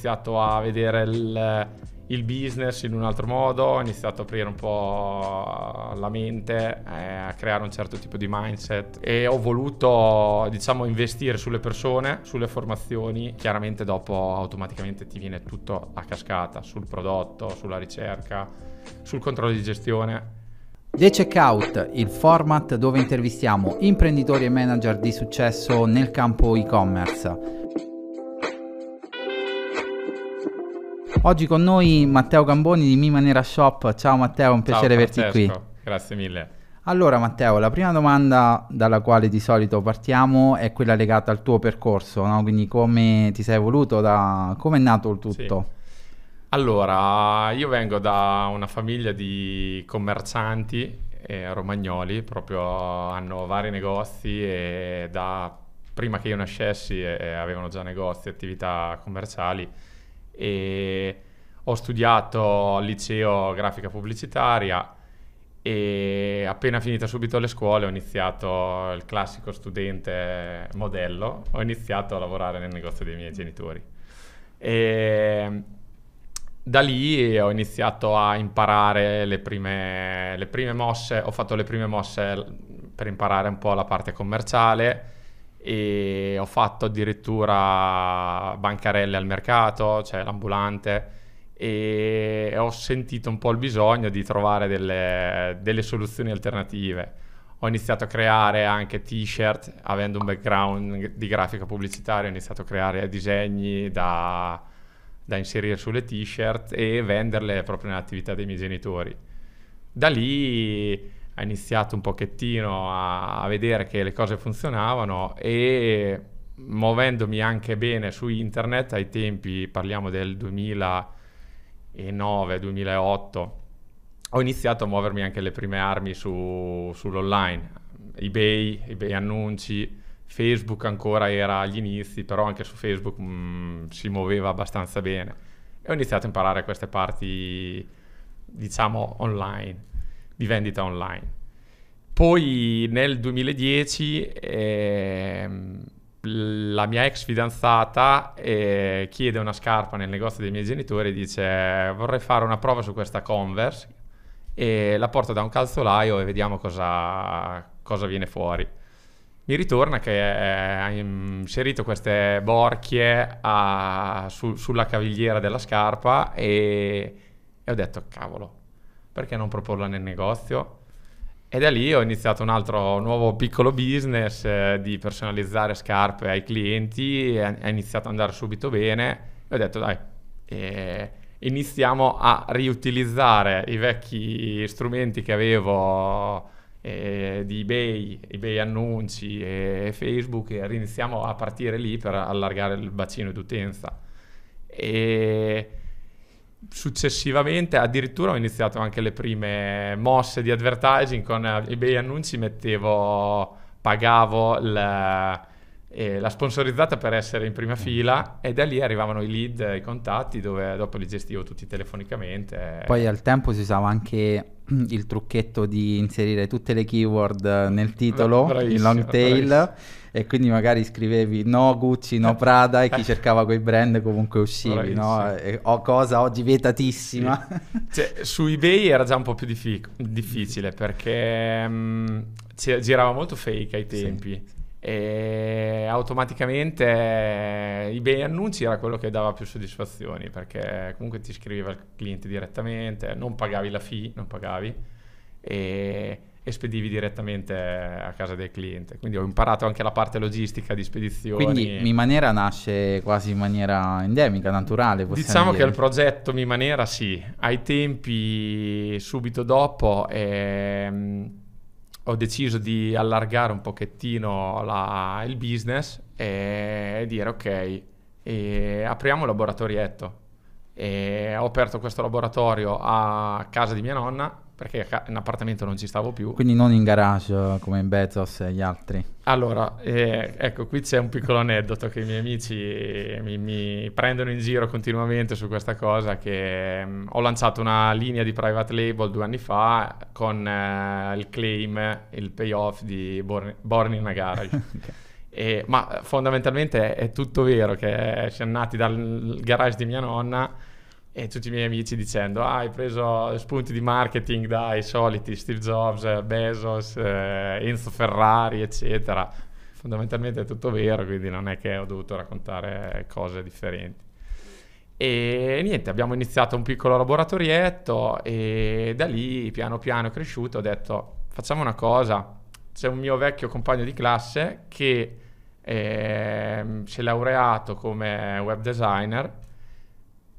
iniziato a vedere il, il business in un altro modo, ho iniziato a aprire un po' la mente, eh, a creare un certo tipo di mindset e ho voluto, diciamo, investire sulle persone, sulle formazioni. Chiaramente dopo automaticamente ti viene tutto a cascata sul prodotto, sulla ricerca, sul controllo di gestione. The Checkout, il format dove intervistiamo imprenditori e manager di successo nel campo e-commerce. Oggi con noi Matteo Gamboni di Mi Maniera Shop. Ciao Matteo, un piacere Ciao, averti qui. Grazie mille. Allora Matteo, la prima domanda dalla quale di solito partiamo è quella legata al tuo percorso, no? quindi come ti sei evoluto, da... come è nato il tutto? Sì. Allora, io vengo da una famiglia di commercianti eh, romagnoli, proprio hanno vari negozi e da prima che io nascessi eh, avevano già negozi, e attività commerciali e ho studiato al liceo grafica pubblicitaria e appena finita subito le scuole ho iniziato il classico studente modello, ho iniziato a lavorare nel negozio dei miei genitori. E da lì ho iniziato a imparare le prime, le prime mosse, ho fatto le prime mosse per imparare un po' la parte commerciale, e ho fatto addirittura bancarelle al mercato, cioè l'ambulante e ho sentito un po' il bisogno di trovare delle, delle soluzioni alternative. Ho iniziato a creare anche t-shirt, avendo un background di grafica pubblicitaria, ho iniziato a creare disegni da, da inserire sulle t-shirt e venderle proprio nell'attività dei miei genitori. Da lì ha iniziato un pochettino a, a vedere che le cose funzionavano e muovendomi anche bene su internet ai tempi, parliamo del 2009-2008, ho iniziato a muovermi anche le prime armi su, sull'online, eBay, eBay annunci, Facebook ancora era agli inizi, però anche su Facebook mh, mm, si muoveva abbastanza bene e ho iniziato a imparare queste parti, diciamo, online, di vendita online. Poi nel 2010 eh, la mia ex fidanzata eh, chiede una scarpa nel negozio dei miei genitori e dice vorrei fare una prova su questa Converse e la porto da un calzolaio e vediamo cosa, cosa viene fuori. Mi ritorna che eh, ha inserito queste borchie a, su, sulla cavigliera della scarpa e, e ho detto cavolo, perché non proporla nel negozio? E da lì ho iniziato un altro nuovo piccolo business eh, di personalizzare scarpe ai clienti, è iniziato ad andare subito bene e ho detto dai, eh, iniziamo a riutilizzare i vecchi strumenti che avevo eh, di eBay, eBay annunci e Facebook e riniziamo a partire lì per allargare il bacino d'utenza. E successivamente addirittura ho iniziato anche le prime mosse di advertising con i eh, bei annunci mettevo pagavo la, eh, la, sponsorizzata per essere in prima fila e da lì arrivavano i lead i contatti dove dopo li gestivo tutti telefonicamente poi al tempo si usava anche il trucchetto di inserire tutte le keyword nel titolo bravissimo, in long tail bravissimo e quindi magari scrivevi no Gucci, no Prada e chi eh. cercava quei brand comunque uscivi, no? E, o cosa oggi vietatissima. Sì. Cioè, su eBay era già un po' più dific- difficile perché mh, mm, girava molto fake ai tempi. Sì. E automaticamente i eh, bei annunci era quello che dava più soddisfazioni perché comunque ti scriveva il cliente direttamente, non pagavi la fee, non pagavi e e spedivi direttamente a casa del cliente. Quindi ho imparato anche la parte logistica di spedizione. Quindi Mimanera nasce quasi in maniera endemica, naturale. Diciamo dire. che il progetto Mimanera sì, ai tempi subito dopo ehm, ho deciso di allargare un pochettino la, il business e dire ok, e apriamo un laboratorietto. E ho aperto questo laboratorio a casa di mia nonna perché in appartamento non ci stavo più. Quindi non in garage eh, come in Bezos e gli altri. Allora, eh, ecco, qui c'è un piccolo aneddoto che i miei amici mi, mi prendono in giro continuamente su questa cosa che mh, mm, ho lanciato una linea di private label due anni fa con eh, il claim, il payoff di Born, Born in a Garage. okay. e, ma fondamentalmente è, è tutto vero che siamo nati dal garage di mia nonna e tutti i miei amici dicendo ah, hai preso spunti di marketing dai soliti Steve Jobs, Bezos, eh, Enzo Ferrari eccetera fondamentalmente è tutto vero quindi non è che ho dovuto raccontare cose differenti e niente abbiamo iniziato un piccolo laboratorietto e da lì piano piano è cresciuto ho detto facciamo una cosa c'è un mio vecchio compagno di classe che eh, si è laureato come web designer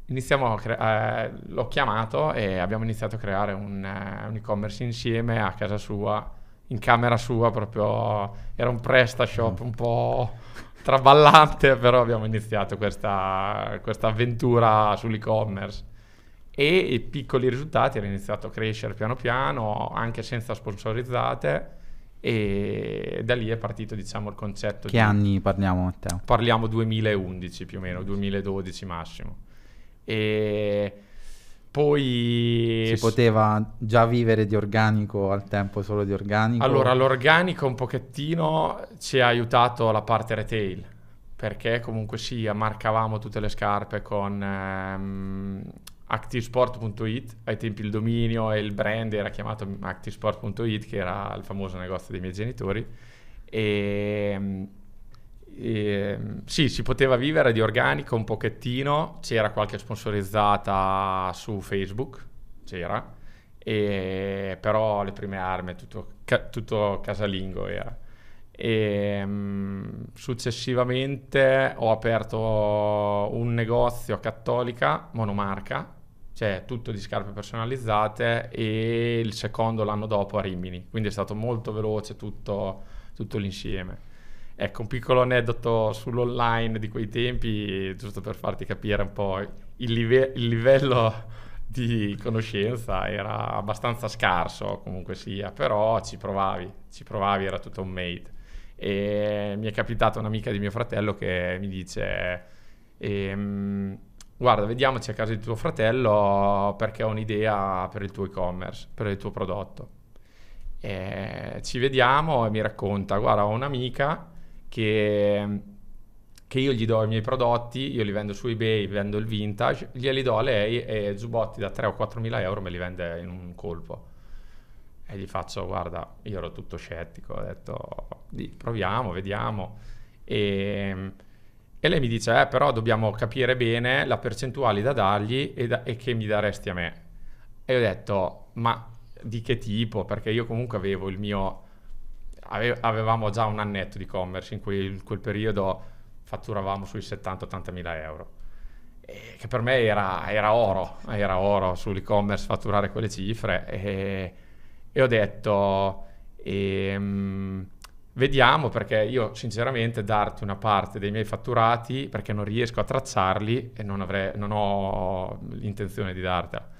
iniziamo a cre- eh, l'ho chiamato e abbiamo iniziato a creare un, eh, un, e-commerce insieme a casa sua, in camera sua proprio, era un PrestaShop mm. un po' traballante, però abbiamo iniziato questa, questa avventura sull'e-commerce e i piccoli risultati hanno iniziato a crescere piano piano, anche senza sponsorizzate e da lì è partito diciamo il concetto che di... anni parliamo Matteo? parliamo 2011 più o meno 2012 massimo e poi si poteva già vivere di organico al tempo solo di organico. Allora, l'organico un pochettino ci ha aiutato la parte retail perché comunque sia marcavamo tutte le scarpe con ehm, actisport.it ai tempi il dominio e il brand era chiamato activesport.it che era il famoso negozio dei miei genitori e e, ehm, sì, si poteva vivere di organico un pochettino, c'era qualche sponsorizzata su Facebook, c'era, e, però le prime armi, tutto, ca, tutto casalingo era. E, ehm, successivamente ho aperto un negozio a cattolica, monomarca, cioè tutto di scarpe personalizzate, e il secondo l'anno dopo a Rimini, quindi è stato molto veloce tutto, tutto l'insieme. Ecco, un piccolo aneddoto sull'online di quei tempi, giusto per farti capire un po' il, live- il livello di conoscenza era abbastanza scarso comunque sia, però ci provavi, ci provavi, era tutto un made. E mi è capitata un'amica di mio fratello che mi dice, ehm, guarda, vediamoci a casa di tuo fratello perché ho un'idea per il tuo e-commerce, per il tuo prodotto. E ci vediamo e mi racconta, guarda, ho un'amica che, che, io gli do i miei prodotti, io li vendo su eBay, vendo il vintage, glieli do a lei e zubotti da 3 o 4 mila euro me li vende in un colpo. E gli faccio, guarda, io ero tutto scettico, ho detto, proviamo, vediamo. E, e lei mi dice, eh, però dobbiamo capire bene la percentuale da dargli e, da, e che mi daresti a me. E ho detto, ma di che tipo? Perché io comunque avevo il mio avevamo già un annetto di e-commerce in cui in quel periodo fatturavamo sui 70-80 mila euro che per me era, era, oro, era oro sull'e-commerce fatturare quelle cifre e, e ho detto e, um, vediamo perché io sinceramente darti una parte dei miei fatturati perché non riesco a tracciarli e non, avrei, non ho l'intenzione di dartela.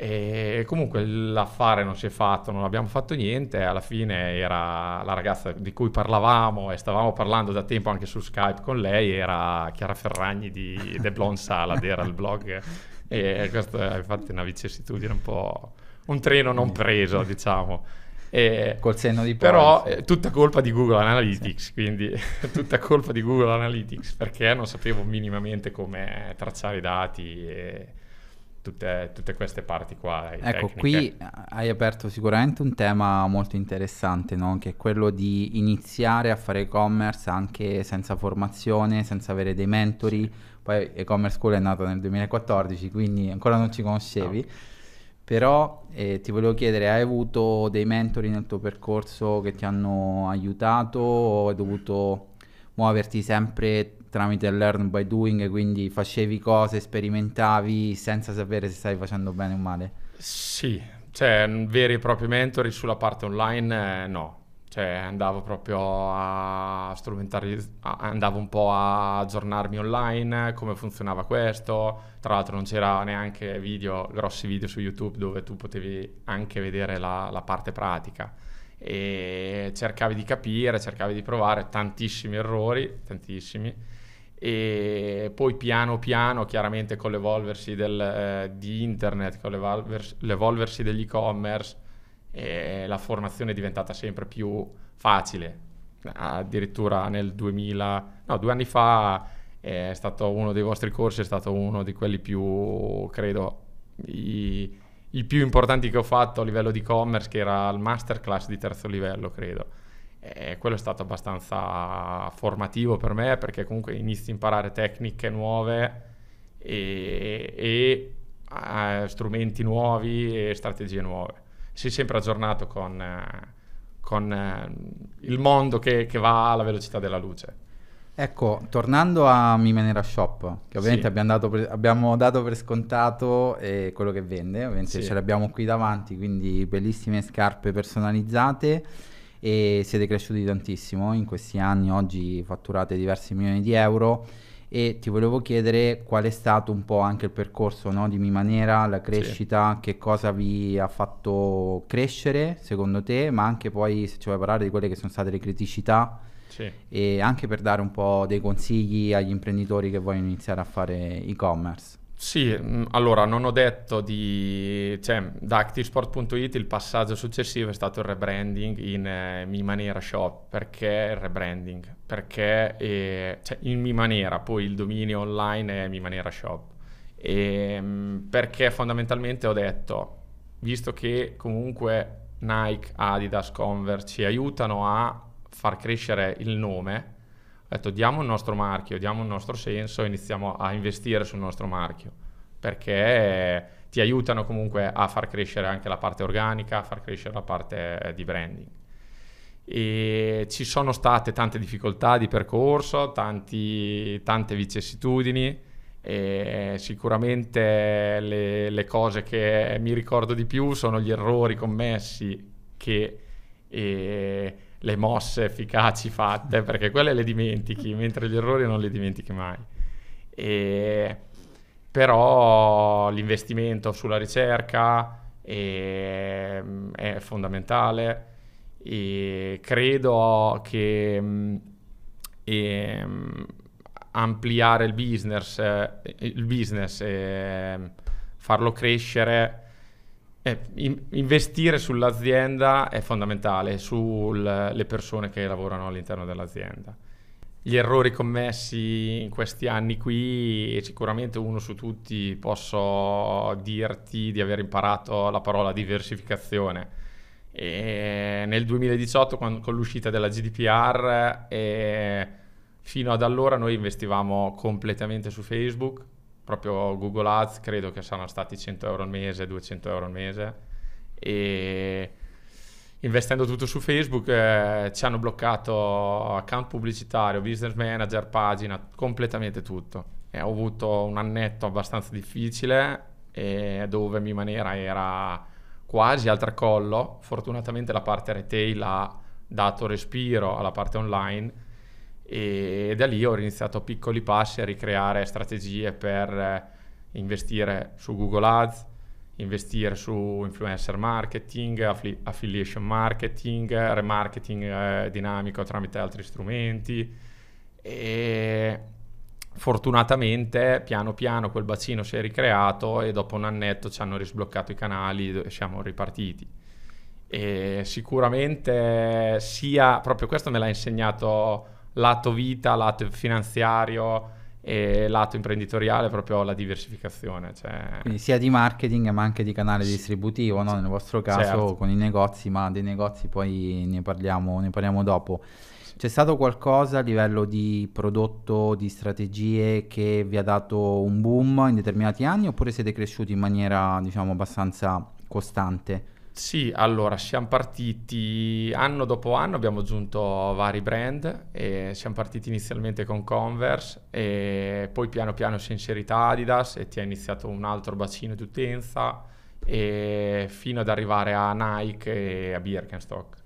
E comunque l'affare non si è fatto, non abbiamo fatto niente. Alla fine era la ragazza di cui parlavamo e stavamo parlando da tempo anche su Skype con lei, era Chiara Ferragni di The Blonde Salad, era il blog. E questa è infatti una vicissitudine un po' un treno non preso, diciamo. E, Col senno di poi. Però eh, tutta colpa di Google Analytics, sì. quindi tutta colpa di Google Analytics perché non sapevo minimamente come tracciare i dati. E, tutte, tutte queste parti qua. Ecco, tecniche. qui eh, hai aperto sicuramente un tema molto interessante, no? che è quello di iniziare a fare e-commerce anche senza formazione, senza avere dei mentori. Sì. Poi e-commerce school è nata nel 2014, quindi ancora non ci conoscevi. No però eh, ti volevo chiedere, hai avuto dei mentori nel tuo percorso che ti hanno aiutato o hai dovuto muoverti sempre tramite il learn by doing, quindi facevi cose, sperimentavi senza sapere se stavi facendo bene o male? Sì, cioè veri e propri mentori sulla parte online eh, no. Cioè, andavo proprio a strumentare, andavo un po' a aggiornarmi online, come funzionava questo. Tra l'altro non c'era neanche video, grossi video su YouTube dove tu potevi anche vedere la, la parte pratica e cercavi di capire, cercavi di provare tantissimi errori, tantissimi e poi piano piano, chiaramente con l'evolversi del, eh, di internet, con l'evolversi, l'evolversi e commerce eh, la formazione è diventata sempre più facile. Addirittura nel 2000, no, due anni fa eh, è stato uno dei vostri corsi, è stato uno di quelli più, credo, i, i più importanti che ho fatto a livello di e-commerce, che era il masterclass di terzo livello, credo e quello è stato abbastanza formativo per me perché comunque inizi a imparare tecniche nuove e, e eh, strumenti nuovi e strategie nuove. Sei sempre aggiornato con, eh, con eh, il mondo che, che, va alla velocità della luce. Ecco, tornando a Mi Manera Shop, che ovviamente sì. abbiamo, dato per, abbiamo, dato per scontato eh, quello che vende, ovviamente sì. ce l'abbiamo qui davanti, quindi bellissime scarpe personalizzate e siete cresciuti tantissimo in questi anni, oggi fatturate diversi milioni di euro e ti volevo chiedere qual è stato un po' anche il percorso no, di Mimanera, la crescita, sì. che cosa vi ha fatto crescere secondo te, ma anche poi se ci vuoi parlare di quelle che sono state le criticità sì. e anche per dare un po' dei consigli agli imprenditori che vogliono iniziare a fare e-commerce. Sì, mm, allora non ho detto di... Cioè, da actisport.it il passaggio successivo è stato il rebranding in eh, Mi Maniera Shop. Perché il rebranding? Perché eh, cioè, in Mi Maniera, poi il dominio online è Mi Maniera Shop. E, ehm, perché fondamentalmente ho detto, visto che comunque Nike, Adidas, Converse ci aiutano a far crescere il nome, ho detto diamo il nostro marchio, diamo il nostro senso e iniziamo a investire sul nostro marchio perché ti aiutano comunque a far crescere anche la parte organica, a far crescere la parte eh, di branding. E ci sono state tante difficoltà di percorso, tanti, tante vicissitudini. E sicuramente le, le, cose che mi ricordo di più sono gli errori commessi che eh, le mosse efficaci fatte, perché quelle le dimentichi, mentre gli errori non li dimentichi mai. E... Però l'investimento sulla ricerca è, ehm, è fondamentale e credo che e, ehm, ehm, ampliare il business, eh, il business e farlo crescere eh, investire sull'azienda è fondamentale, sulle persone che lavorano all'interno dell'azienda. Gli errori commessi in questi anni qui, sicuramente uno su tutti posso dirti di aver imparato la parola diversificazione. E nel 2018 con, con l'uscita della GDPR eh, fino ad allora noi investivamo completamente su Facebook proprio Google Ads credo che saranno stati 100 euro al mese, 200 euro al mese e investendo tutto su Facebook eh, ci hanno bloccato account pubblicitario, business manager, pagina, completamente tutto. E ho avuto un annetto abbastanza difficile eh, dove mi maniera era quasi al tracollo, fortunatamente la parte retail ha dato respiro alla parte online e da lì ho iniziato a piccoli passi a ricreare strategie per eh, investire su Google Ads, investire su influencer marketing, affili- affiliation marketing, remarketing eh, dinamico tramite altri strumenti e fortunatamente piano piano quel bacino si è ricreato e dopo un annetto ci hanno risbloccato i canali e siamo ripartiti. E sicuramente sia proprio questo me l'ha insegnato lato vita, lato finanziario e lato imprenditoriale, proprio la diversificazione. Cioè... Quindi sia di marketing ma anche di canale sì. distributivo, no? nel vostro caso certo. con i negozi, ma dei negozi poi ne parliamo, ne parliamo dopo. Sì. C'è stato qualcosa a livello di prodotto, di strategie che vi ha dato un boom in determinati anni oppure siete cresciuti in maniera diciamo abbastanza costante? Sì, allora siamo partiti anno dopo anno, abbiamo aggiunto vari brand, e siamo partiti inizialmente con Converse e poi piano piano si è inserita Adidas e ti è iniziato un altro bacino di utenza fino ad arrivare a Nike e a Birkenstock.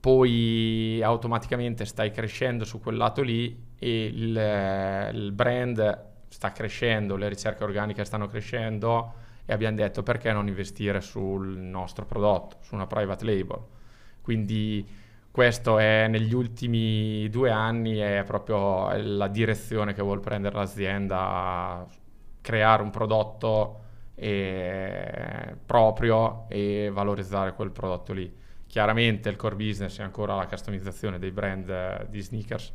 Poi automaticamente stai crescendo su quel lato lì e il, il brand sta crescendo, le ricerche organiche stanno crescendo e abbiamo detto perché non investire sul nostro prodotto, su una private label. Quindi questo è negli ultimi due anni è proprio la direzione che vuole prendere l'azienda, creare un prodotto e proprio e valorizzare quel prodotto lì. Chiaramente il core business è ancora la customizzazione dei brand eh, di sneakers.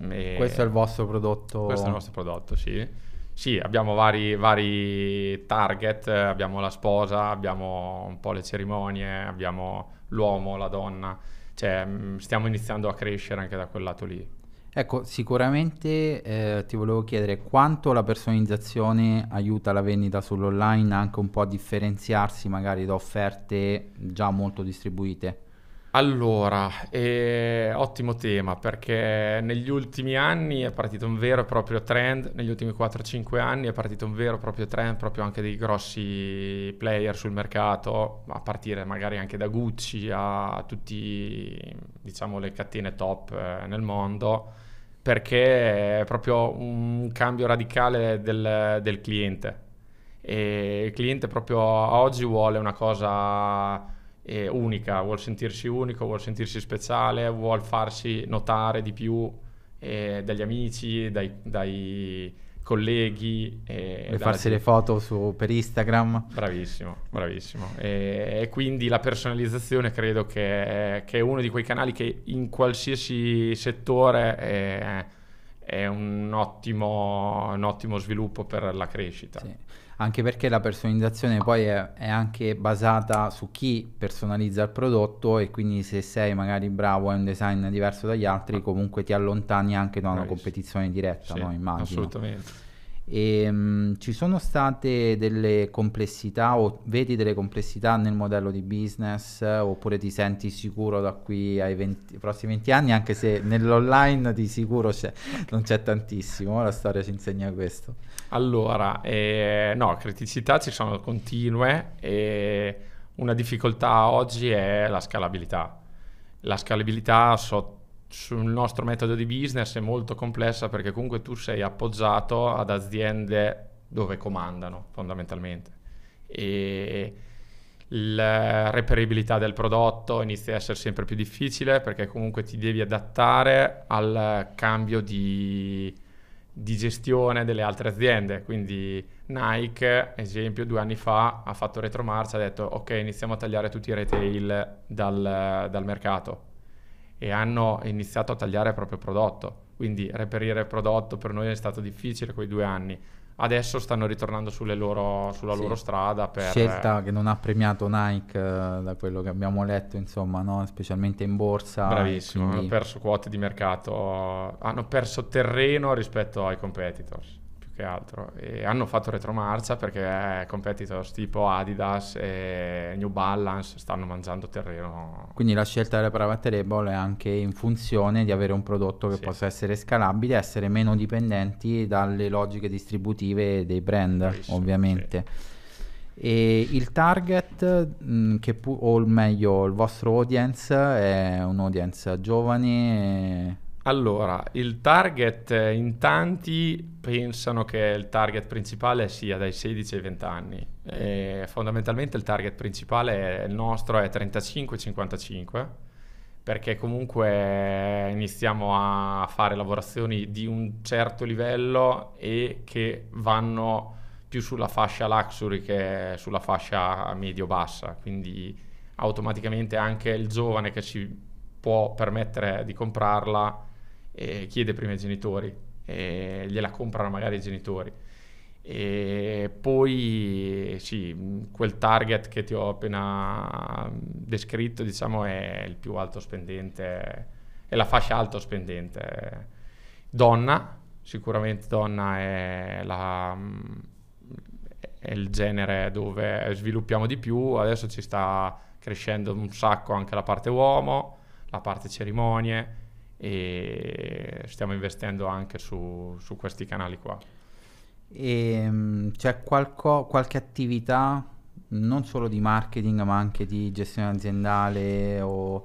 Mm, questo è il vostro prodotto? Questo è il nostro prodotto, sì sì, abbiamo vari, vari target, eh, abbiamo la sposa, abbiamo un po' le cerimonie, abbiamo l'uomo, la donna, cioè mm, stiamo iniziando a crescere anche da quel lato lì. Ecco, sicuramente eh, ti volevo chiedere quanto la personalizzazione aiuta la vendita sull'online anche un po' a differenziarsi magari da offerte già molto distribuite. Allora, eh, ottimo tema perché negli ultimi anni è partito un vero e proprio trend, negli ultimi 4-5 anni è partito un vero e proprio trend proprio anche dei grossi player sul mercato, a partire magari anche da Gucci a tutte diciamo, le catene top eh, nel mondo, perché è proprio un cambio radicale del, del cliente. E il cliente proprio oggi vuole una cosa unica, vuol sentirsi unico, vuol sentirsi speciale, vuol farsi notare di più eh, dagli amici, dai, dai colleghi. Eh, e farsi le foto su, per Instagram. Bravissimo, bravissimo. E, e quindi la personalizzazione credo che è, che è, uno di quei canali che in qualsiasi settore è, è un, ottimo, un, ottimo, sviluppo per la crescita. Sì anche perché la personalizzazione poi è, è, anche basata su chi personalizza il prodotto e quindi se sei magari bravo a un design diverso dagli altri comunque ti allontani anche da una competizione diretta, sì, no? immagino. Assolutamente. E, ehm, mh, ci sono state delle complessità o vedi delle complessità nel modello di business oppure ti senti sicuro da qui ai 20, prossimi 20 anni anche se nell'online di sicuro c'è, non c'è tantissimo, la storia ci insegna questo. Allora, eh, no, criticità ci sono continue e una difficoltà oggi è la scalabilità. La scalabilità sotto sul nostro metodo di business è molto complessa perché comunque tu sei appoggiato ad aziende dove comandano fondamentalmente e la reperibilità del prodotto inizia a essere sempre più difficile perché comunque ti devi adattare al cambio di, di gestione delle altre aziende quindi Nike esempio due anni fa ha fatto retromarcia ha detto ok iniziamo a tagliare tutti i retail dal, dal mercato e hanno iniziato a tagliare il proprio prodotto. Quindi reperire il prodotto per noi è stato difficile quei due anni. Adesso stanno ritornando loro, sulla sì. loro strada. Per... Scelta eh, che non ha premiato Nike, eh, da quello che abbiamo letto, insomma, no? specialmente in borsa. Bravissimo, quindi... hanno perso quote di mercato, hanno perso terreno rispetto ai competitors che altro. E hanno fatto retromarcia perché eh, competitors tipo Adidas e New Balance stanno mangiando terreno. Quindi la scelta della private label è anche in funzione di avere un prodotto che sì. possa essere scalabile, essere meno dipendenti dalle logiche distributive dei brand, Bravissimo, ovviamente. Sì. E il target, mh, mm, pu- o meglio il vostro audience, è un audience giovane. Allora, il target eh, in tanti pensano che il target principale sia dai 16 ai 20 anni. E fondamentalmente il target principale è, il nostro è 35-55 perché comunque iniziamo a fare lavorazioni di un certo livello e che vanno più sulla fascia luxury che sulla fascia medio-bassa, quindi automaticamente anche il giovane che si può permettere di comprarla eh, chiede prima ai genitori, e gliela comprano magari i genitori. E poi sì, quel target che ti ho appena descritto, diciamo, è il più alto spendente, è la fascia alto spendente. Donna, sicuramente donna è, la, è il genere dove sviluppiamo di più, adesso ci sta crescendo un sacco anche la parte uomo, la parte cerimonie, e stiamo investendo anche su, su questi canali qua. E, ehm, c'è qualco, qualche attività non solo di marketing ma anche di gestione aziendale o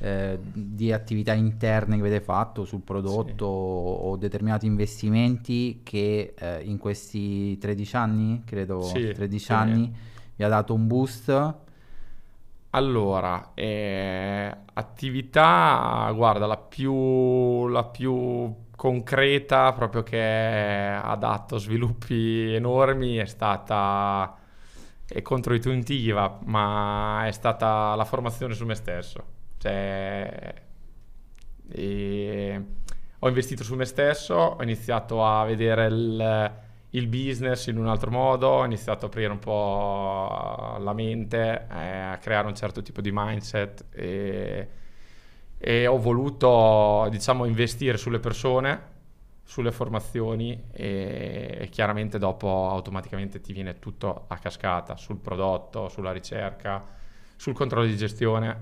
eh, di attività interne che avete fatto sul prodotto sì. o, o, determinati investimenti che eh, in questi 13 anni, credo sì, 13 sì. anni, vi ha dato un boost allora, eh, attività, guarda, la più, la più concreta, proprio che ha dato sviluppi enormi, è stata, è controintuitiva, ma è stata la formazione su me stesso. Cioè, ho investito su me stesso, ho iniziato a vedere il il business in un altro modo, ho iniziato a aprire un po' la mente, eh, a creare un certo tipo di mindset e, e, ho voluto diciamo investire sulle persone, sulle formazioni e, e chiaramente dopo automaticamente ti viene tutto a cascata sul prodotto, sulla ricerca, sul controllo di gestione,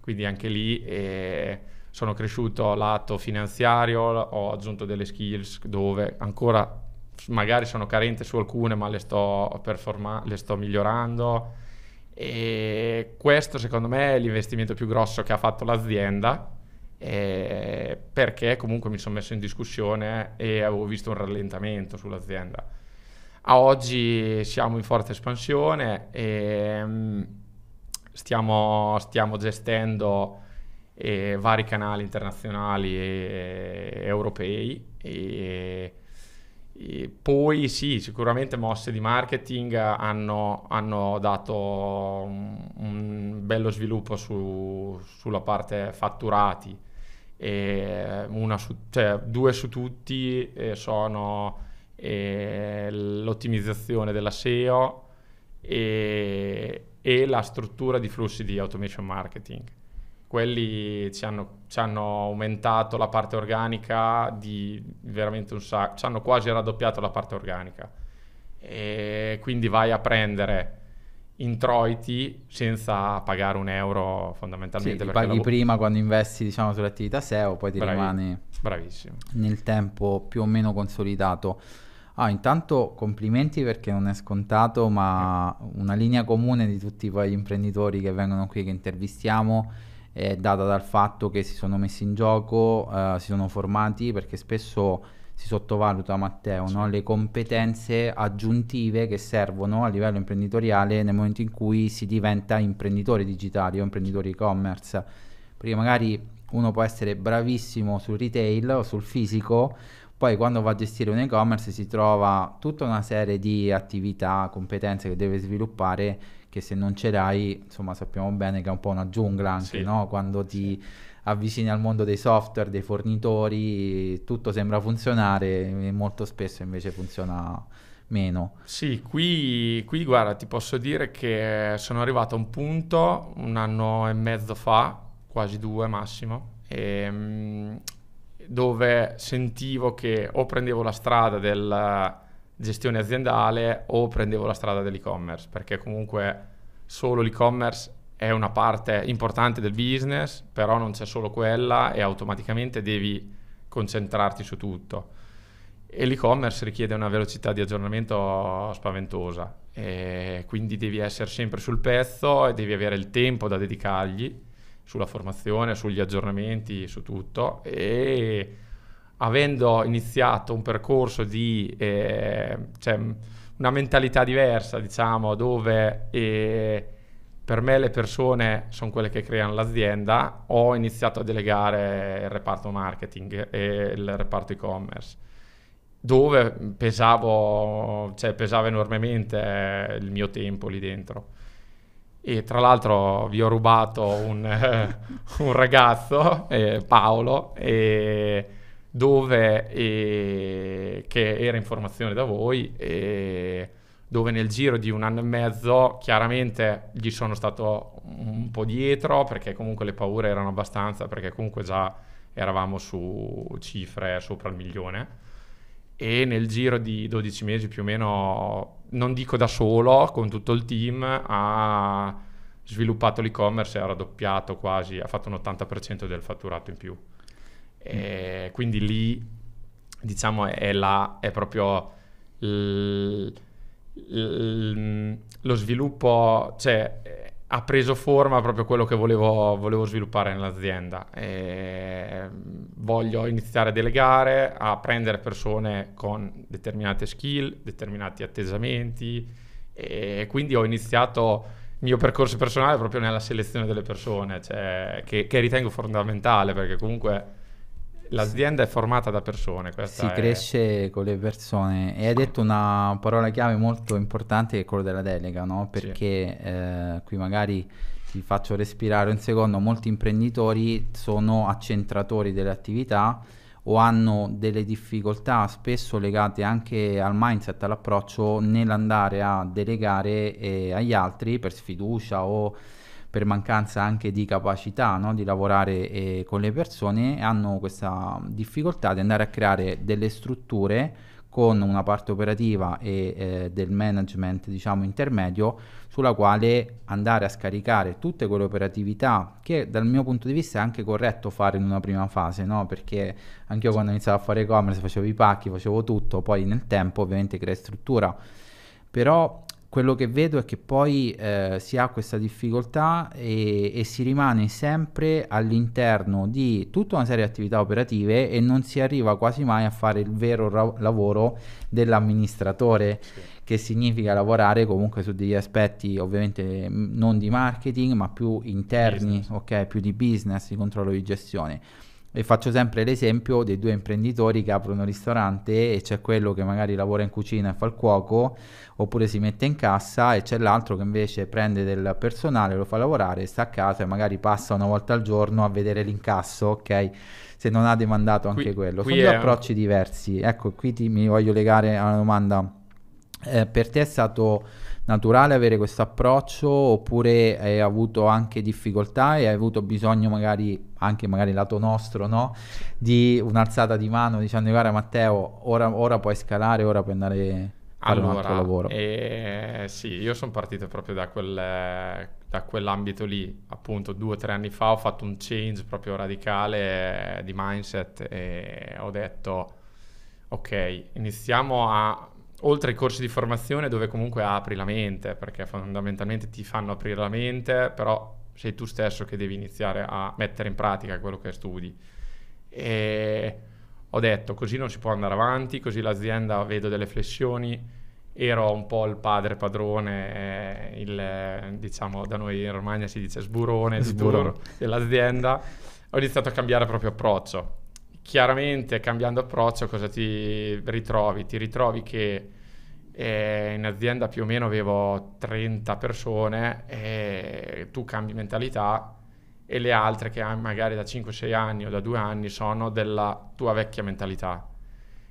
quindi anche lì... Eh, sono cresciuto lato finanziario, ho aggiunto delle skills dove ancora magari sono carente su alcune ma le sto, performa- le sto migliorando e questo secondo me è l'investimento più grosso che ha fatto l'azienda eh, perché comunque mi sono messo in discussione e avevo visto un rallentamento sull'azienda. A oggi siamo in forte espansione e mm, stiamo, stiamo gestendo eh, vari canali internazionali e, e europei e e poi sì, sicuramente mosse di marketing hanno, hanno dato un, un, bello sviluppo su, sulla parte fatturati e su, cioè, due su tutti eh, sono eh, l'ottimizzazione della SEO e, e la struttura di flussi di automation marketing quelli ci hanno, ci hanno, aumentato la parte organica di veramente un sacco, ci hanno quasi raddoppiato la parte organica. E quindi vai a prendere introiti senza pagare un euro fondamentalmente. Sì, paghi la... prima quando investi diciamo sull'attività SEO, poi ti Bravi, rimane bravissimo. nel tempo più o meno consolidato. Ah, intanto complimenti perché non è scontato, ma eh. una linea comune di tutti quegli imprenditori che vengono qui, che intervistiamo, è data dal fatto che si sono messi in gioco, eh, si sono formati, perché spesso si sottovaluta Matteo, no? le competenze aggiuntive che servono a livello imprenditoriale nel momento in cui si diventa imprenditore digitale o imprenditore e-commerce, perché magari uno può essere bravissimo sul retail o sul fisico poi quando va a gestire un e-commerce si trova tutta una serie di attività, competenze che deve sviluppare che se non ce l'hai, insomma sappiamo bene che è un po' una giungla anche, sì. no? Quando ti avvicini al mondo dei software, dei fornitori, tutto sembra funzionare e molto spesso invece funziona meno. Sì, qui, qui guarda, ti posso dire che sono arrivato a un punto un anno e mezzo fa, quasi due massimo, e, ehm, dove sentivo che o prendevo la strada della eh, gestione aziendale o prendevo la strada dell'e-commerce, perché comunque solo l'e-commerce è una parte importante del business, però non c'è solo quella e automaticamente devi concentrarti su tutto. E l'e-commerce richiede una velocità di aggiornamento spaventosa, e quindi devi essere sempre sul pezzo e devi avere il tempo da dedicargli sulla formazione, sugli aggiornamenti, su tutto e avendo iniziato un percorso di eh, cioè, una mentalità diversa, diciamo, dove eh, per me le persone sono quelle che creano l'azienda, ho iniziato a delegare il reparto marketing e il reparto e-commerce dove pesavo, cioè, pesava enormemente il mio tempo lì dentro e tra l'altro vi ho rubato un, un ragazzo, eh, Paolo, eh, dove, eh, che era in formazione da voi, dove nel giro di un anno e mezzo chiaramente gli sono stato un po' dietro perché comunque le paure erano abbastanza, perché comunque già eravamo su cifre sopra il milione e nel giro di 12 mesi più o meno, non dico da solo, con tutto il team, ha sviluppato l'e-commerce e ha raddoppiato quasi, ha fatto un 80% del fatturato in più. Mm. quindi lì, diciamo, è, la, è proprio l, l, lo sviluppo, cioè ha preso forma proprio quello che volevo, volevo sviluppare nell'azienda. E mm, voglio iniziare a delegare, a prendere persone con determinate skill, determinati attesamenti e quindi ho iniziato il mio percorso personale proprio nella selezione delle persone, cioè, che, che ritengo fondamentale perché comunque L'azienda è formata da persone. Si è... cresce con le persone e hai detto una parola chiave molto importante che è quella della delega, no? perché sì. eh, qui magari ti faccio respirare un secondo, molti imprenditori sono accentratori delle attività o hanno delle difficoltà spesso legate anche al mindset, all'approccio nell'andare a delegare eh, agli altri per sfiducia o per mancanza anche di capacità no? di lavorare eh, con le persone, hanno questa difficoltà di andare a creare delle strutture con una parte operativa e eh, del management diciamo intermedio sulla quale andare a scaricare tutte quelle operatività che dal mio punto di vista è anche corretto fare in una prima fase no? perché anche io quando iniziavo a fare e-commerce facevo i pacchi facevo tutto poi nel tempo ovviamente crea struttura però quello che vedo è che poi eh, si ha questa difficoltà e, e, si rimane sempre all'interno di tutta una serie di attività operative e non si arriva quasi mai a fare il vero ra- lavoro dell'amministratore, sì. che significa lavorare comunque su degli aspetti ovviamente mm, non di marketing ma più interni, business. ok, più di business, di controllo di gestione. E faccio sempre l'esempio dei due imprenditori che aprono un ristorante e c'è quello che magari lavora in cucina e fa il cuoco, oppure si mette in cassa e c'è l'altro che invece prende del personale, lo fa lavorare, sta a casa e magari passa una volta al giorno a vedere l'incasso, ok? Se non ha demandato anche qui, quello. Qui Sono due approcci diversi. Ecco, qui ti, mi voglio legare alla domanda. Eh, per te è stato naturale avere questo approccio oppure hai avuto anche difficoltà e hai avuto bisogno magari, anche magari lato nostro, no? Di un'alzata di mano dicendo guarda Matteo, ora, ora puoi scalare, ora puoi andare... Allora, eh, sì, io sono partito proprio da, quel, da, quell'ambito lì, appunto due o tre anni fa ho fatto un change proprio radicale di mindset e ho detto ok, iniziamo a oltre ai corsi di formazione dove comunque apri la mente, perché fondamentalmente ti fanno aprire la mente, però sei tu stesso che devi iniziare a mettere in pratica quello che studi. E ho detto così non si può andare avanti, così l'azienda vedo delle flessioni, ero un po' il padre padrone, eh, il, diciamo da noi in Romagna si dice sburone, sburone. dell'azienda, ho iniziato a cambiare proprio approccio chiaramente cambiando approccio cosa ti ritrovi? Ti ritrovi che eh, in azienda più o meno avevo 30 persone e tu cambi mentalità e le altre che magari da 5-6 anni o da 2 anni sono della tua vecchia mentalità.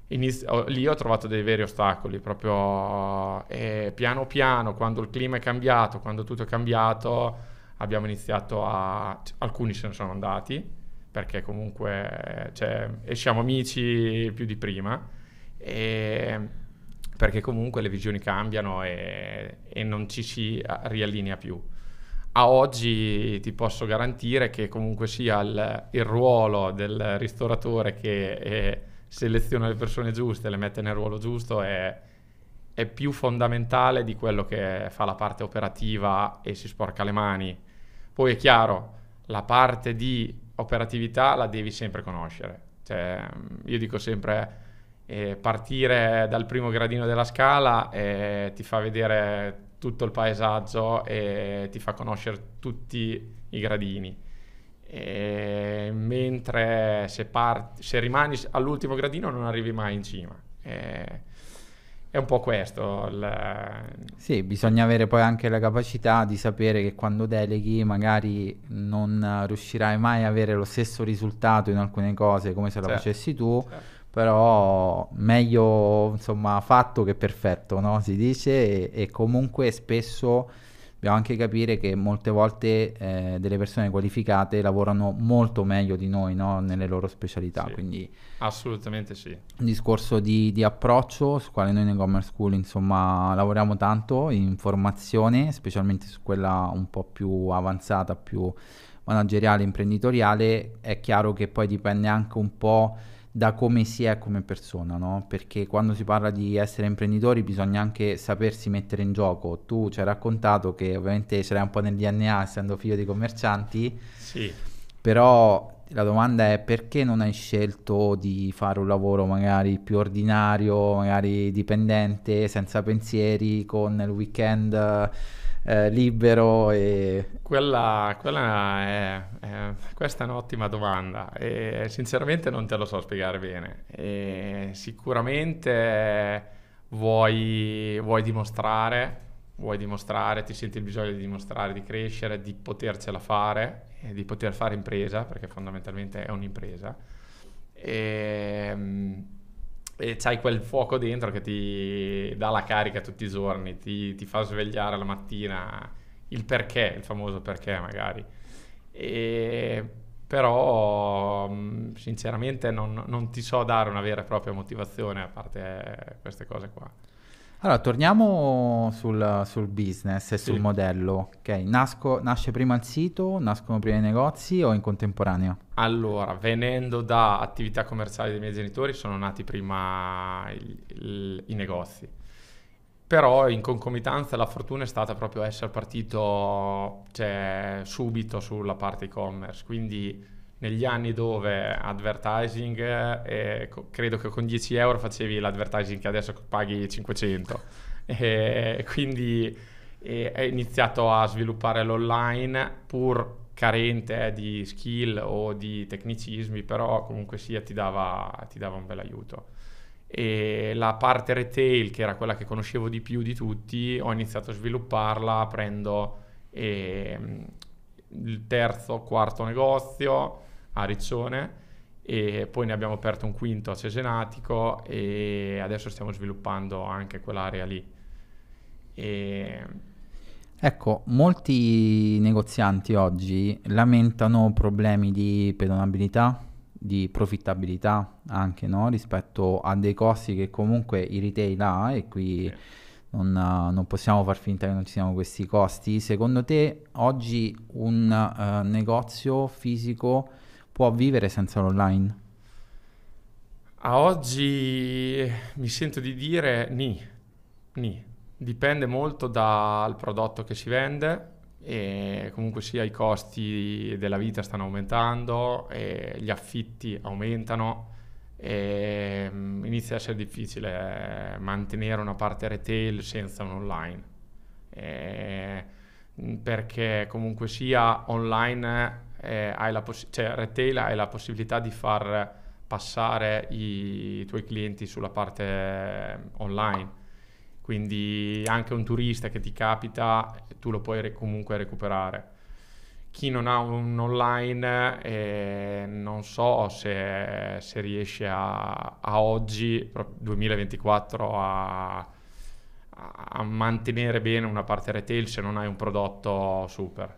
Inizio, lì ho trovato dei veri ostacoli, proprio eh, piano piano, quando il clima è cambiato, quando tutto è cambiato, abbiamo iniziato a... Cioè, alcuni se ne sono andati, perché comunque cioè, esciamo amici più di prima, e perché comunque le visioni cambiano e, e non ci si riallinea più. A oggi ti posso garantire che comunque sia il, il ruolo del ristoratore che è, eh, seleziona le persone giuste, le mette nel ruolo giusto, è, è più fondamentale di quello che fa la parte operativa e si sporca le mani. Poi è chiaro, la parte di operatività la devi sempre conoscere. Cioè, mm, io dico sempre eh, partire dal primo gradino della scala eh, ti fa vedere tutto il paesaggio e ti fa conoscere tutti i gradini. E mentre se, parti, se rimani all'ultimo gradino non arrivi mai in cima. E eh, è un po' questo. La... Sì, bisogna avere poi anche la capacità di sapere che quando deleghi magari non riuscirai mai a avere lo stesso risultato in alcune cose come se la certo, facessi tu, certo. però meglio insomma fatto che perfetto, no? si dice, e, e comunque spesso dobbiamo anche capire che molte volte eh, delle persone qualificate lavorano molto meglio di noi no? nelle loro specialità. Sì, quindi assolutamente sì. Un discorso di, di, approccio sul quale noi in Commerce School insomma lavoriamo tanto in formazione, specialmente su quella un po' più avanzata, più manageriale, imprenditoriale. È chiaro che poi dipende anche un po' da come si è come persona, no? Perché quando si parla di essere imprenditori bisogna anche sapersi mettere in gioco. Tu ci hai raccontato che ovviamente ce l'hai un po' nel DNA essendo figlio di commercianti. Sì. Però la domanda è perché non hai scelto di fare un lavoro magari più ordinario, magari dipendente, senza pensieri, con il weekend eh, libero? E... Quella, quella è, è, questa è un'ottima domanda e sinceramente non te lo so spiegare bene. E sicuramente vuoi, vuoi dimostrare, vuoi dimostrare, ti senti il bisogno di dimostrare, di crescere, di potercela fare, e di poter fare impresa, perché fondamentalmente è un'impresa. E, ehm, e c'hai quel fuoco dentro che ti dà la carica tutti i giorni, ti, ti fa svegliare la mattina, il perché, il famoso perché magari. E, però mm, sinceramente non, non ti so dare una vera e propria motivazione a parte queste cose qua. Allora, torniamo sul, sul business e sì. sul modello. Okay. Nasco, nasce prima il sito, nascono prima i negozi o in contemporanea? Allora, venendo da attività commerciali dei miei genitori, sono nati prima il, il, i negozi. Però in concomitanza la fortuna è stata proprio essere partito cioè, subito sulla parte e-commerce, quindi negli anni dove advertising, eh, credo che con 10 euro facevi l'advertising che adesso paghi 500. E quindi eh, è iniziato a sviluppare l'online pur carente eh, di skill o di tecnicismi, però comunque sia ti dava, ti dava un bel aiuto. E la parte retail, che era quella che conoscevo di più di tutti, ho iniziato a svilupparla aprendo ehm, il terzo, quarto negozio a Rizzone e poi ne abbiamo aperto un quinto a Cesenatico e adesso stiamo sviluppando anche quell'area lì. E... Ecco, molti negozianti oggi lamentano problemi di pedonabilità, di profittabilità anche no? rispetto a dei costi che comunque i retail ha e qui sì. non, non, possiamo far finta che non ci siano questi costi. Secondo te oggi un uh, negozio fisico può vivere senza l'online? A oggi mi sento di dire ni, ni. Dipende molto dal prodotto che si vende e comunque sia i costi della vita stanno aumentando, gli affitti aumentano e mm, inizia a essere difficile mantenere una parte retail senza un online. E mm, perché comunque sia online eh, poss- cioè retail hai la possibilità di far passare i tuoi clienti sulla parte eh, online. Quindi anche un turista che ti capita, tu lo puoi re- comunque recuperare. Chi non ha un online, eh, non so se, se riesce a, a, oggi, 2024, a, a mantenere bene una parte retail se non hai un prodotto super.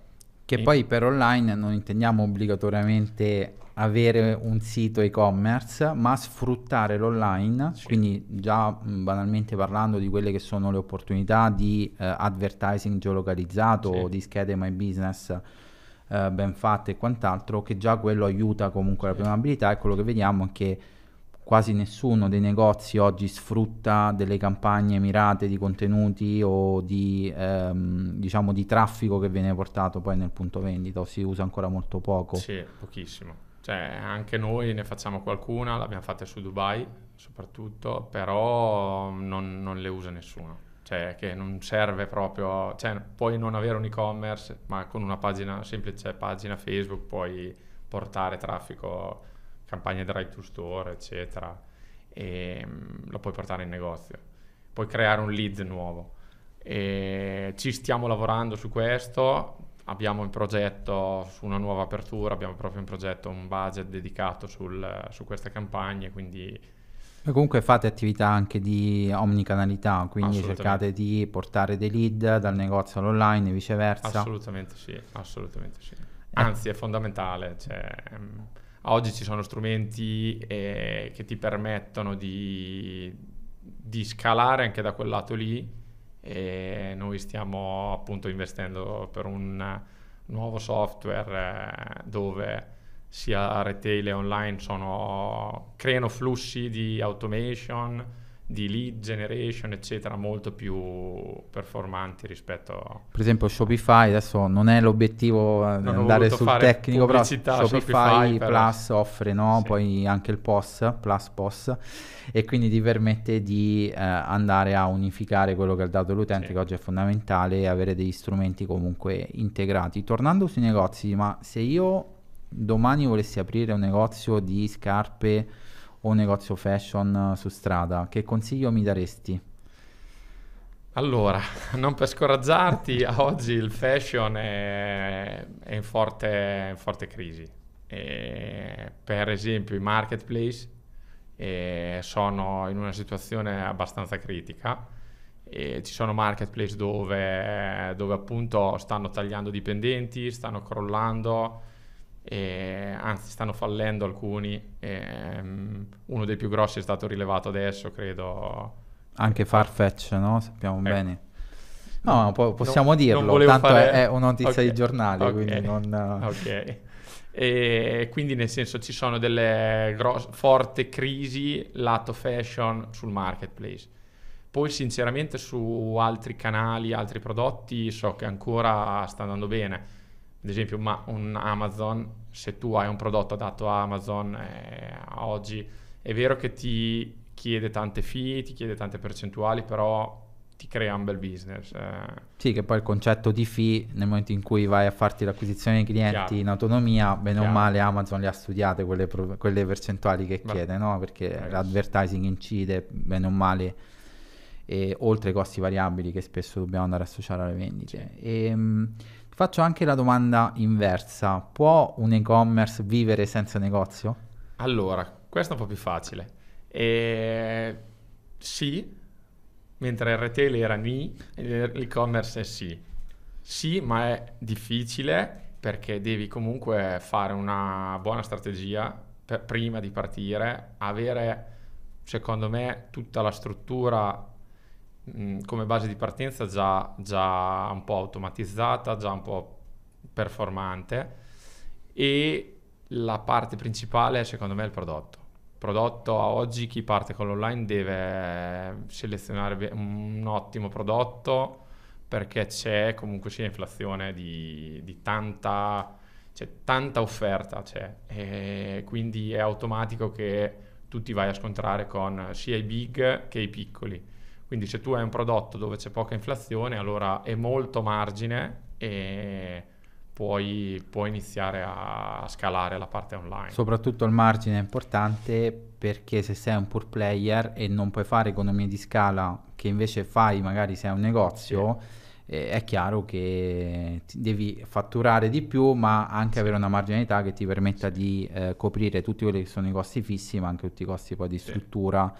Che e... poi per online non intendiamo obbligatoriamente avere un sito e-commerce, ma sfruttare l'online, sì. quindi già banalmente parlando di quelle che sono le opportunità di eh, advertising geolocalizzato sì. o di schede My Business eh, ben fatte e quant'altro, che già quello aiuta comunque la primabilità e quello che vediamo è che quasi nessuno dei negozi oggi sfrutta delle campagne mirate di contenuti o di, ehm, diciamo di traffico che viene portato poi nel punto vendita o si usa ancora molto poco. Sì, pochissimo. Cioè, anche noi ne facciamo qualcuna, l'abbiamo fatta su Dubai soprattutto, però non, non le usa nessuno. Cioè, che non serve proprio, cioè, puoi non avere un e-commerce, ma con una pagina, semplice pagina Facebook puoi portare traffico campagne drive to store, eccetera, e mm, lo puoi portare in negozio. Puoi creare un lead nuovo. E ci stiamo lavorando su questo, abbiamo in progetto su una nuova apertura, abbiamo proprio in progetto un budget dedicato sul, su queste campagne, quindi... E comunque fate attività anche di omnicanalità, quindi cercate di portare dei lead dal negozio all'online e viceversa. Assolutamente sì, assolutamente sì. Eh. Anzi, è fondamentale. Cioè, mm, Oggi ci sono strumenti eh, che ti permettono di, di, scalare anche da quel lato lì e noi stiamo appunto investendo per un nuovo software eh, dove sia retail e online sono, creano flussi di automation, di lead generation, eccetera, molto più performanti rispetto a... Per esempio Shopify, adesso non è l'obiettivo eh, non andare sul tecnico, però Shopify, Shopify però... Plus offre no? sì. poi anche il POS, Plus POS, e quindi ti permette di eh, andare a unificare quello che è il dato dell'utente, sì. che oggi è fondamentale, e avere degli strumenti comunque integrati. Tornando sui negozi, ma se io domani volessi aprire un negozio di scarpe o un negozio fashion eh, su strada, che consiglio mi daresti? Allora, non per scoraggiarti, oggi il fashion è, è in forte, forte crisi. E per esempio i marketplace eh, sono in una situazione abbastanza critica. E ci sono marketplace dove, dove appunto stanno tagliando dipendenti, stanno crollando, e, anzi stanno fallendo alcuni, e, um, uno dei più grossi è stato rilevato adesso, credo. Anche Farfetch, no? Sappiamo ecco. bene. No, po- possiamo non, dirlo, non tanto fare... è, è una notizia okay. di giornale, okay. quindi non... Ok. E quindi nel senso ci sono delle gros- forti crisi lato fashion sul marketplace. Poi sinceramente su altri canali, altri prodotti so che ancora sta andando bene ad esempio ma un Amazon, se tu hai un prodotto adatto a Amazon eh, oggi, è vero che ti chiede tante fee, ti chiede tante percentuali, però ti crea un bel business. Eh. Sì, che poi il concetto di fee, nel momento in cui vai a farti l'acquisizione dei clienti Chiaro. in autonomia, bene Chiaro. o male Amazon le ha studiate quelle, pro- quelle percentuali che Beh. chiede, no? Perché Beh. l'advertising incide, bene o male, e, oltre ai costi variabili che spesso dobbiamo andare a associare alle vendite. Sì. E, ehm, Faccio anche la domanda inversa, può un e-commerce vivere senza negozio? Allora, questo è un po' più facile. Eh, sì, mentre il retail era ni, l'e-commerce è sì. Sì, ma è difficile perché devi comunque fare una buona strategia prima di partire, avere secondo me tutta la struttura Mm, come base di partenza già, già un po' automatizzata, già un po' performante e la parte principale secondo me è il prodotto. Il prodotto a oggi chi parte con l'online deve selezionare un ottimo prodotto perché c'è comunque sia inflazione di, di tanta, c'è tanta offerta c'è. E quindi è automatico che tu ti vai a scontrare con sia i big che i piccoli quindi se tu hai un prodotto dove c'è poca inflazione, allora è molto margine e puoi, puoi iniziare a scalare la parte online. Soprattutto il margine è importante perché se sei un pur player e non puoi fare economie di scala che invece fai magari se hai un negozio... Sì eh, è chiaro che devi fatturare di più, ma anche sì. avere una marginalità che ti permetta di eh, coprire tutti quelli che sono i costi fissi, ma anche tutti i costi poi di struttura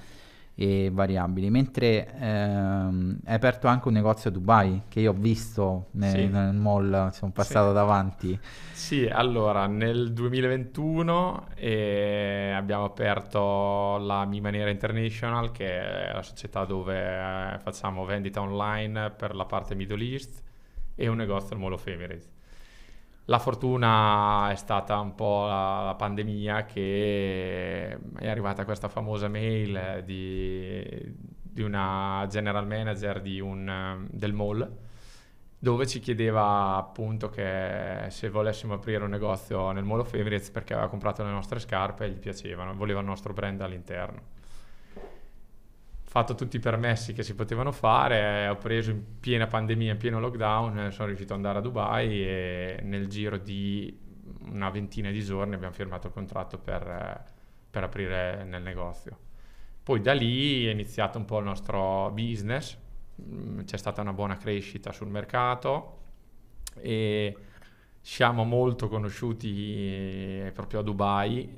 e variabili. Mentre ehm, è aperto anche un negozio a Dubai che io ho visto nel, sì. nel mall, sono passato sì. davanti. Sì, allora nel 2021 eh, abbiamo aperto la Mi Maniera International che è la società dove eh, facciamo vendita online per la parte Middle East e un negozio al Mall of Emirates. La fortuna è stata un po' la, la pandemia che è arrivata questa famosa mail di, di una general manager un, del mall dove ci chiedeva appunto che se volessimo aprire un negozio nel Mall of Favorites perché aveva comprato le nostre scarpe e gli piacevano, voleva il nostro brand all'interno fatto tutti i permessi che si potevano fare, ho preso in piena pandemia, in pieno lockdown, eh, sono riuscito ad andare a Dubai e nel giro di una ventina di giorni abbiamo firmato il contratto per, eh, per aprire nel negozio. Poi da lì è iniziato un po' il nostro business, mm, c'è stata una buona crescita sul mercato e siamo molto conosciuti eh, proprio a Dubai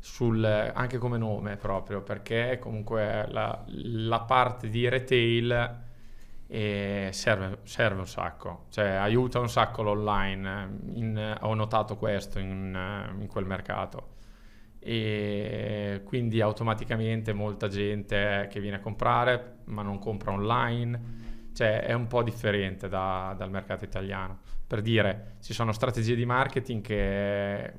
sul, anche come nome proprio, perché comunque la, la parte di retail eh, serve, serve, un sacco, cioè aiuta un sacco l'online, in, ho notato questo in, in quel mercato e quindi automaticamente molta gente che viene a comprare ma non compra online, cioè è un po' differente da, dal mercato italiano. Per dire, ci sono strategie di marketing che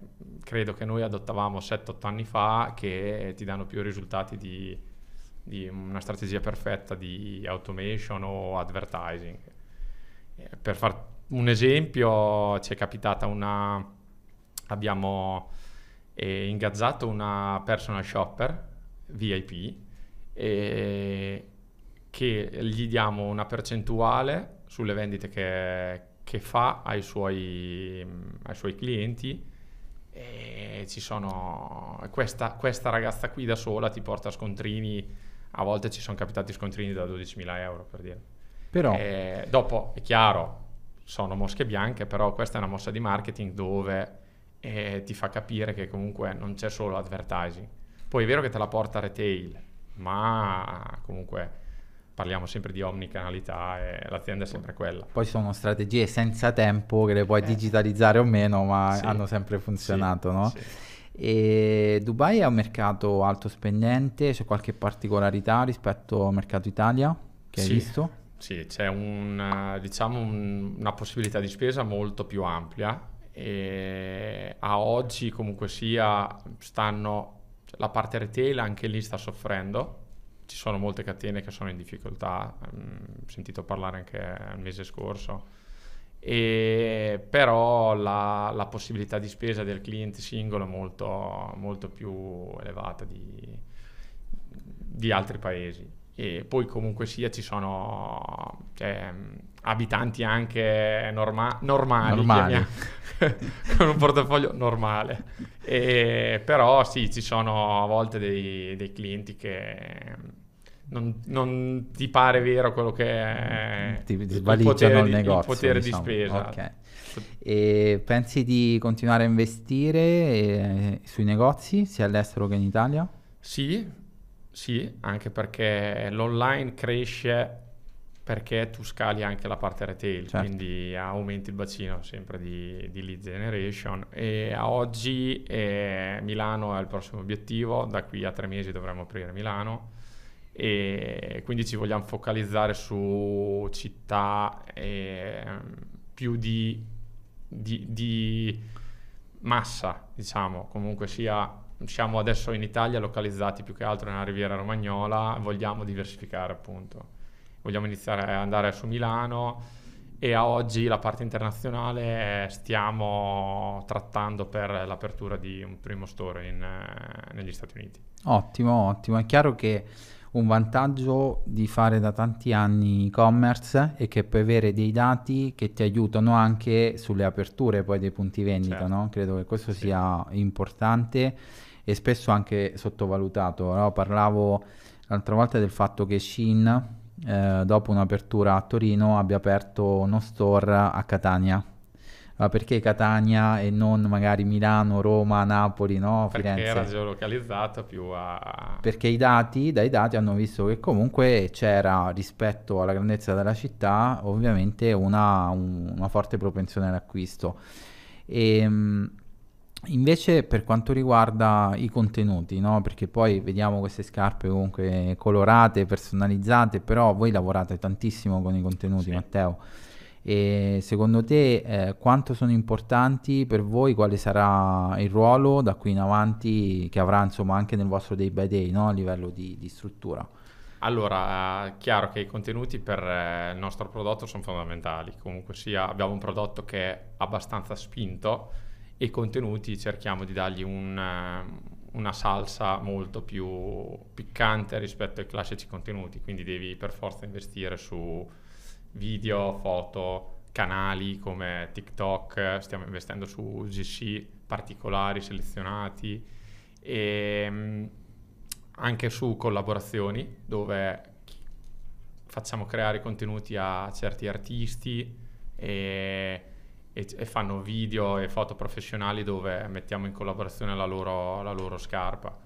credo che noi adottavamo 7-8 anni fa che ti danno più risultati di, di una strategia perfetta di automation o advertising. Eh, per fare un esempio, ci è capitata una... abbiamo eh, ingaggiato una personal shopper VIP e eh, che gli diamo una percentuale sulle vendite che, che fa ai suoi, ai suoi clienti e ci sono questa, questa, ragazza qui da sola ti porta scontrini a volte ci sono capitati scontrini da 12.000 euro per dire però e eh, dopo è chiaro sono mosche bianche però questa è una mossa di marketing dove eh, ti fa capire che comunque non c'è solo advertising poi è vero che te la porta retail ma comunque parliamo sempre di omnicanalità e l'azienda è sempre quella. Poi sono strategie senza tempo che le puoi eh. digitalizzare o meno, ma sì. hanno sempre funzionato, sì. no? Sì. E Dubai è un mercato alto spendente, c'è qualche particolarità rispetto al mercato Italia che hai visto? Sì, c'è un, diciamo un, una possibilità di spesa molto più ampia e a oggi comunque sia stanno la parte retail anche lì sta soffrendo ci sono molte catene che sono in difficoltà, mm, ho sentito parlare anche il mese scorso, e però la, la, possibilità di spesa del cliente singolo è molto, molto più elevata di, di, altri paesi. E poi comunque sia ci sono cioè, mm, abitanti anche norma- normali, normali. con un portafoglio normale. E, però sì, ci sono a volte dei, dei clienti che non, non, ti pare vero quello che è mm, ti, ti il, potere, di, negozio, il potere diciamo. di spesa. Okay. E pensi di continuare a investire eh, sui negozi sia all'estero che in Italia? Sì, sì, anche perché l'online cresce perché tu scali anche la parte retail, certo. quindi aumenti il bacino sempre di, di lead generation e a oggi eh, Milano è il prossimo obiettivo, da qui a tre mesi dovremo aprire Milano e quindi ci vogliamo focalizzare su città e ehm, più di, di, di, massa, diciamo, comunque sia, siamo adesso in Italia localizzati più che altro nella riviera romagnola, vogliamo diversificare appunto, vogliamo iniziare ad andare su Milano e a oggi la parte internazionale stiamo trattando per l'apertura di un primo store in, eh, negli Stati Uniti. Ottimo, ottimo, è chiaro che un vantaggio di fare da tanti anni e-commerce è che puoi avere dei dati che ti aiutano anche sulle aperture poi dei punti vendita, certo. no? Credo che questo sì. sia importante e spesso anche sottovalutato. No? Parlavo l'altra volta del fatto che Shin, eh, dopo un'apertura a Torino, abbia aperto uno store a Catania ma perché Catania e non magari Milano, Roma, Napoli, no? Perché era geolocalizzata più a... Perché i dati, dai dati hanno visto che comunque c'era rispetto alla grandezza della città ovviamente una, un, una forte propensione all'acquisto. E, ehm, Invece per quanto riguarda i contenuti, no? perché poi vediamo queste scarpe comunque colorate, personalizzate, però voi lavorate tantissimo con i contenuti, sì. Matteo. E secondo te eh, quanto sono importanti per voi? Quale sarà il ruolo da qui in avanti che avrà insomma anche nel vostro day by day no? a livello di, di struttura? Allora, è eh, chiaro che i contenuti per eh, il nostro prodotto sono fondamentali, comunque sia abbiamo un prodotto che è abbastanza spinto e i contenuti cerchiamo di dargli un, eh, una salsa molto più piccante rispetto ai classici contenuti, quindi devi per forza investire su, video, foto, canali come TikTok, stiamo investendo su GC particolari, selezionati e ehm, anche su collaborazioni dove facciamo creare contenuti a certi artisti e, e, e, fanno video e foto professionali dove mettiamo in collaborazione la loro, la loro scarpa.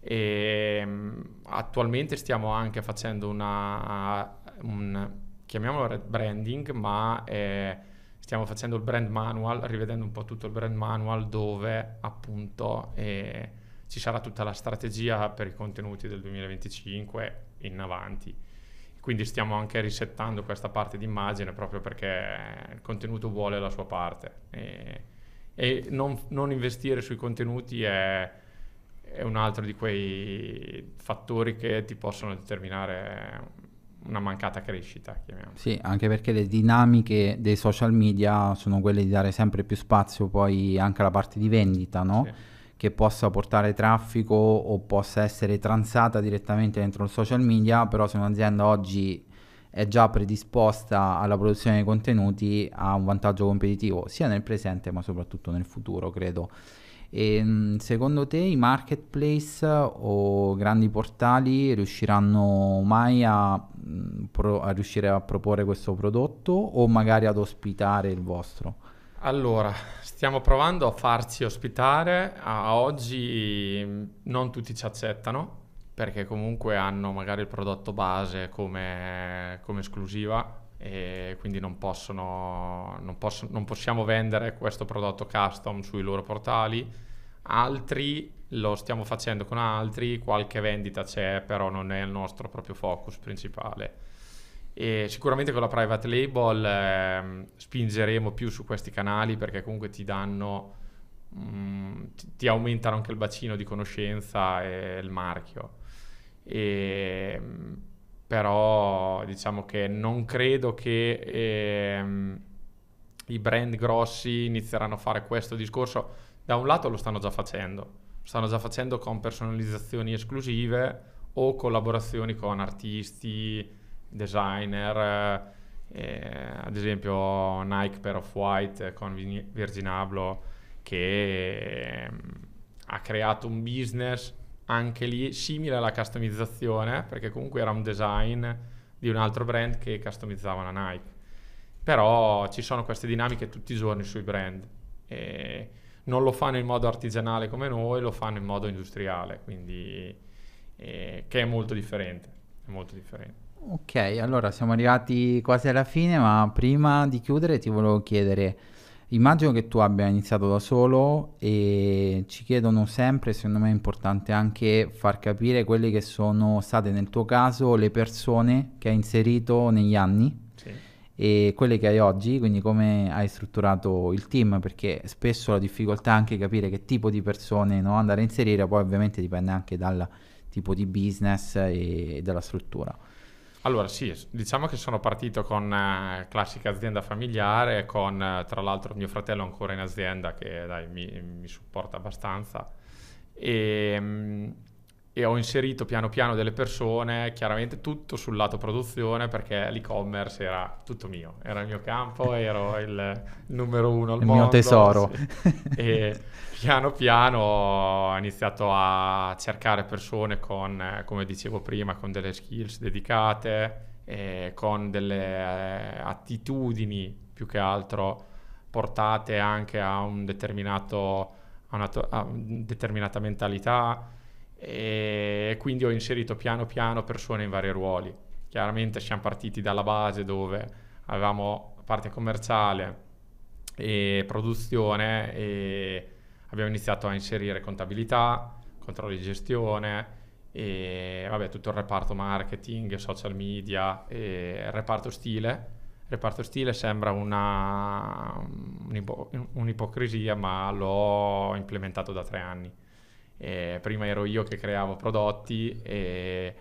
E, ehm, attualmente stiamo anche facendo una, un, chiamiamolo branding, ma eh, stiamo facendo il brand manual, rivedendo un po' tutto il brand manual dove appunto eh, ci sarà tutta la strategia per i contenuti del 2025 in avanti. Quindi stiamo anche risettando questa parte di immagine proprio perché il contenuto vuole la sua parte. E, e non, non investire sui contenuti è, è un altro di quei fattori che ti possono determinare una mancata crescita, chiamiamola. Sì, anche perché le dinamiche dei social media sono quelle di dare sempre più spazio poi anche alla parte di vendita, no? Sì. Che possa portare traffico o possa essere transata direttamente dentro il social media, però se un'azienda oggi è già predisposta alla produzione di contenuti ha un vantaggio competitivo sia nel presente ma soprattutto nel futuro, credo. E, ehm, secondo te i marketplace o grandi portali riusciranno mai a, mm, a riuscire a proporre questo prodotto o magari ad ospitare il vostro? Allora, stiamo provando a farci ospitare, a oggi mm, non tutti ci accettano perché comunque hanno magari il prodotto base come, come esclusiva e quindi non, possono, non, posso, non possiamo vendere questo prodotto custom sui loro portali altri lo stiamo facendo con altri, qualche vendita c'è, però non è il nostro proprio focus principale. E sicuramente con la private label eh, spingeremo più su questi canali perché comunque ti danno, mh, mm, ti, aumentano anche il bacino di conoscenza e il marchio. E, mm, però diciamo che non credo che eh, i brand grossi inizieranno a fare questo discorso da un lato lo stanno già facendo, lo stanno già facendo con personalizzazioni esclusive o collaborazioni con artisti, designer, eh, eh ad esempio Nike per Off-White eh, con Virgin Abloh che ehm, ha creato un business anche lì simile alla customizzazione perché comunque era un design di un altro brand che customizzava la Nike però ci sono queste dinamiche tutti i giorni sui brand e non lo fanno in modo artigianale come noi, lo fanno in modo industriale, quindi eh, che è molto differente, è molto differente. Ok, allora siamo arrivati quasi alla fine, ma prima di chiudere ti volevo chiedere, immagino che tu abbia iniziato da solo e ci chiedono sempre, secondo me è importante anche far capire quelle che sono state nel tuo caso le persone che hai inserito negli anni e quelle che hai oggi, quindi come hai strutturato il team, perché spesso la difficoltà è anche capire che tipo di persone no, andare a inserire, poi ovviamente dipende anche dal tipo di business e dalla struttura. Allora sì, diciamo che sono partito con eh, classica azienda familiare, con eh, tra l'altro mio fratello ancora in azienda che dai, mi, mi supporta abbastanza. E, ehm, mh, e ho inserito piano piano delle persone, chiaramente tutto sul lato produzione perché l'e-commerce era tutto mio, era il mio campo, ero il numero uno al il mondo. Il mio tesoro. Sì. E piano piano ho iniziato a cercare persone con, come dicevo prima, con delle skills dedicate, con delle eh, attitudini più che altro portate anche a, un a una, a una determinata mentalità e quindi ho inserito piano piano persone in vari ruoli. Chiaramente siamo partiti dalla base dove avevamo parte commerciale e produzione e abbiamo iniziato a inserire contabilità, controlli di gestione e vabbè, tutto il reparto marketing, social media e reparto stile. Il reparto stile sembra una, un'ipo- un'ipocrisia ma l'ho implementato da tre anni e eh, prima ero io che creavo prodotti e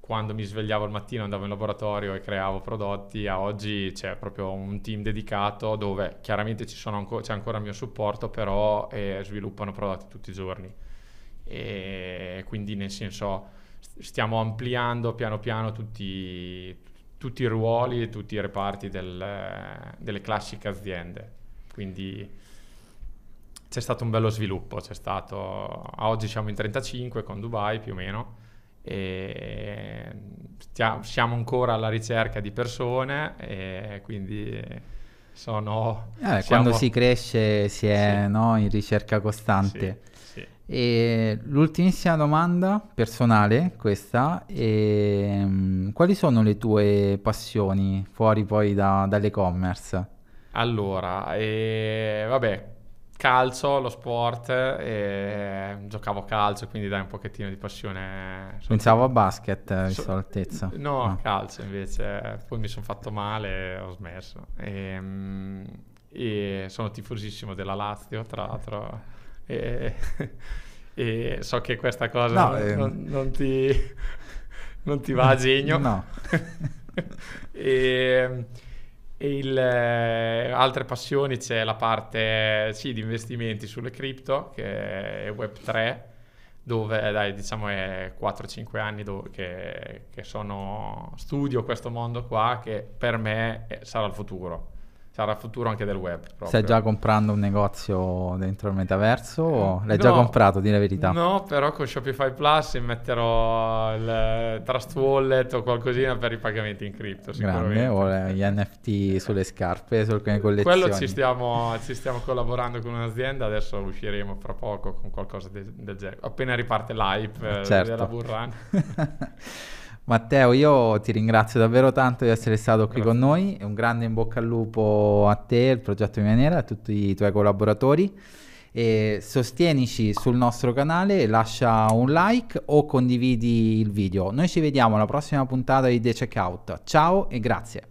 quando mi svegliavo al mattino andavo in laboratorio e creavo prodotti, a oggi c'è proprio un team dedicato dove chiaramente anco- c'è ancora il mio supporto, però eh, sviluppano prodotti tutti i giorni. E quindi nel senso stiamo ampliando piano piano tutti, tutti i ruoli e tutti i reparti del, delle classiche aziende. Quindi c'è stato un bello sviluppo, c'è stato, a oggi siamo in 35 con Dubai più o meno, e stia, siamo ancora alla ricerca di persone e quindi sono... Eh, siamo... Quando si cresce si è sì. no, in ricerca costante. Sì, E l'ultimissima domanda personale, questa, è, ehm, quali sono le tue passioni fuori poi da, dall'e-commerce? Allora, eh, vabbè, calcio, lo sport e giocavo calcio, quindi dai un pochettino di passione. Eh, Pensavo a basket, visto eh, so... l'altezza. No, a no. Ah. calcio invece, poi mi sono fatto male e ho smesso. E, ehm, e, sono tifosissimo della Lazio, tra l'altro. E, e so che questa cosa no, non, ehm... non, ti, non ti va a genio. No. e il, eh, altre passioni c'è la parte eh, sì, di investimenti sulle cripto, che è Web3, dove dai, diciamo è 4-5 anni che, che sono, studio questo mondo qua che per me eh, sarà il futuro sarà futuro anche del web. Proprio. Stai già comprando un negozio dentro il metaverso? O l'hai no, già comprato, di la verità? No, però con Shopify Plus metterò il Trust Wallet o qualcosina per i pagamenti in cripto. Grande, o gli NFT sulle scarpe, su alcune collezioni. Quello ci stiamo, ci stiamo collaborando con un'azienda, adesso usciremo fra poco con qualcosa del genere. Appena riparte l'hype eh, certo. della Burrana. Matteo, io ti ringrazio davvero tanto di essere stato qui Grazie. con noi. Un grande in bocca al lupo a te, al progetto Mia a tutti i tuoi collaboratori. E sostienici sul nostro canale, lascia un like o condividi il video. Noi ci vediamo alla prossima puntata di The Checkout. Ciao e grazie.